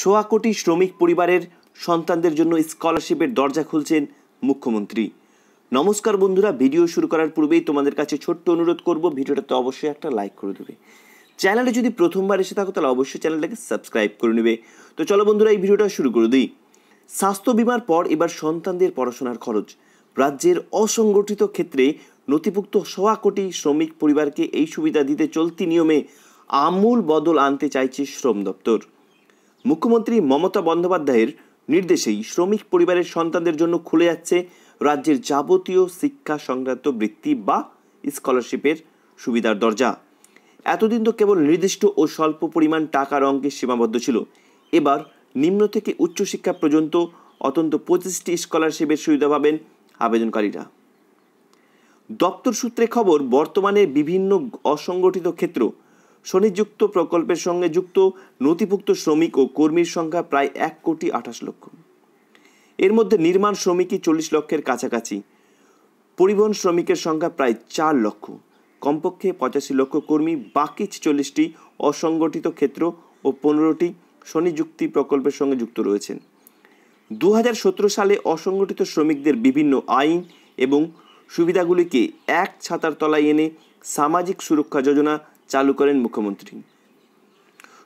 সোয়া কোটি শ্রমিক পরিবারের সন্তানদের জন্য স্কলারশিপের দরজা খুলছেন মুখ্যমন্ত্রী নমস্কার বন্ধুরা ভিডিও শুরু করার পূর্বেই তোমাদের কাছে ছোট্ট অনুরোধ করব ভিডিওটাতে অবশ্যই একটা লাইক করে দেবে চ্যানেলে যদি প্রথমবার এসে থাকো তাহলে অবশ্যই চ্যানেলটাকে সাবস্ক্রাইব করে নেবে তো চলো বন্ধুরা এই ভিডিওটা শুরু করে দিই স্বাস্থ্য বিমার পর এবার সন্তানদের পড়াশোনার খরচ রাজ্যের অসংগঠিত ক্ষেত্রে নথিভুক্ত সোয়া কোটি শ্রমিক পরিবারকে এই সুবিধা দিতে চলতি নিয়মে আমূল বদল আনতে চাইছে শ্রম দপ্তর মুখ্যমন্ত্রী মমতা বন্দ্যোপাধ্যায়ের নির্দেশেই শ্রমিক পরিবারের সন্তানদের জন্য খুলে যাচ্ছে রাজ্যের যাবতীয় শিক্ষা সংক্রান্ত বৃত্তি বা স্কলারশিপের সুবিধার দরজা এতদিন তো কেবল নির্দিষ্ট ও স্বল্প পরিমাণ টাকার অঙ্কে সীমাবদ্ধ ছিল এবার নিম্ন থেকে উচ্চশিক্ষা পর্যন্ত অত্যন্ত পঁচিশটি স্কলারশিপের সুবিধা পাবেন আবেদনকারীরা দপ্তর সূত্রে খবর বর্তমানে বিভিন্ন অসংগঠিত ক্ষেত্র স্বনিযুক্ত প্রকল্পের সঙ্গে যুক্ত নথিভুক্ত শ্রমিক ও কর্মীর সংখ্যা প্রায় এক কোটি আঠাশ লক্ষ এর মধ্যে নির্মাণ শ্রমিকই চল্লিশ লক্ষের কাছাকাছি পরিবহন শ্রমিকের সংখ্যা প্রায় চার লক্ষ কমপক্ষে পঁচাশি লক্ষ কর্মী বাকি ছেচল্লিশটি অসংগঠিত ক্ষেত্র ও পনেরোটি স্বনিযুক্তি প্রকল্পের সঙ্গে যুক্ত রয়েছেন দু সালে অসংগঠিত শ্রমিকদের বিভিন্ন আইন এবং সুবিধাগুলিকে এক ছাতার তলায় এনে সামাজিক সুরক্ষা যোজনা চালু করেন মুখ্যমন্ত্রী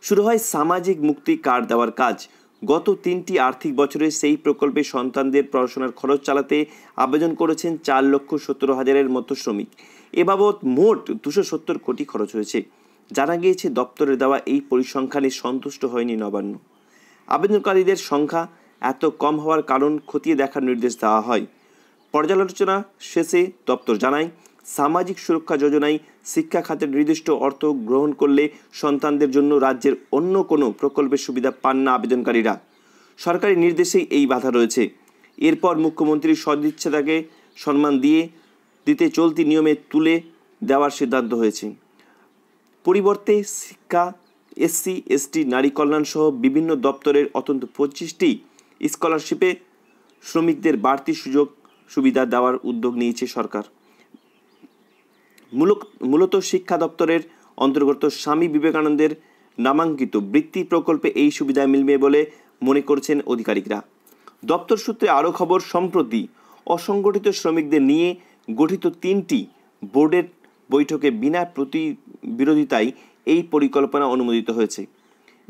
শুরু হয় সামাজিক মুক্তি কার্ড দেওয়ার কাজ গত তিনটি আর্থিক বছরে সেই প্রকল্পে সন্তানদের পড়াশোনার খরচ চালাতে আবেদন করেছেন চার লক্ষ সত্তর হাজারের মতো শ্রমিক এ বাবদ মোট দুশো সত্তর কোটি খরচ হয়েছে জানা গিয়েছে দপ্তরে দেওয়া এই পরিসংখ্যানে সন্তুষ্ট হয়নি নবান্ন আবেদনকারীদের সংখ্যা এত কম হওয়ার কারণ খতিয়ে দেখার নির্দেশ দেওয়া হয় পর্যালোচনা শেষে দপ্তর জানায় সামাজিক সুরক্ষা যোজনায় শিক্ষা খাতের নির্দিষ্ট অর্থ গ্রহণ করলে সন্তানদের জন্য রাজ্যের অন্য কোনো প্রকল্পের সুবিধা পান না আবেদনকারীরা সরকারি নির্দেশেই এই বাধা রয়েছে এরপর মুখ্যমন্ত্রী সদিচ্ছাতাকে সম্মান দিয়ে দিতে চলতি নিয়মে তুলে দেওয়ার সিদ্ধান্ত হয়েছে পরিবর্তে শিক্ষা এসসি এসটি নারী কল্যাণ সহ বিভিন্ন দপ্তরের অত্যন্ত পঁচিশটি স্কলারশিপে শ্রমিকদের বাড়তি সুযোগ সুবিধা দেওয়ার উদ্যোগ নিয়েছে সরকার মূলক মূলত শিক্ষা দপ্তরের অন্তর্গত স্বামী বিবেকানন্দের নামাঙ্কিত বৃত্তি প্রকল্পে এই সুবিধা মিলবে বলে মনে করছেন আধিকারিকরা দপ্তর সূত্রে আরও খবর সম্প্রতি অসংগঠিত শ্রমিকদের নিয়ে গঠিত তিনটি বোর্ডের বৈঠকে বিনা প্রতি বিরোধিতায় এই পরিকল্পনা অনুমোদিত হয়েছে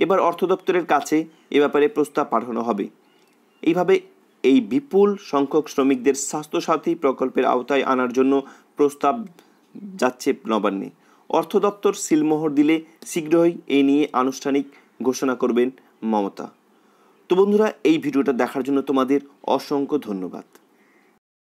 এবার অর্থ দপ্তরের কাছে এ ব্যাপারে প্রস্তাব পাঠানো হবে এইভাবে এই বিপুল সংখ্যক শ্রমিকদের স্বাস্থ্যসাথী প্রকল্পের আওতায় আনার জন্য প্রস্তাব যাচ্ছে নবান্নে অর্থ দপ্তর সিলমোহর দিলে শীঘ্রই এ নিয়ে আনুষ্ঠানিক ঘোষণা করবেন মমতা তো বন্ধুরা এই ভিডিওটা দেখার জন্য তোমাদের অসংখ্য ধন্যবাদ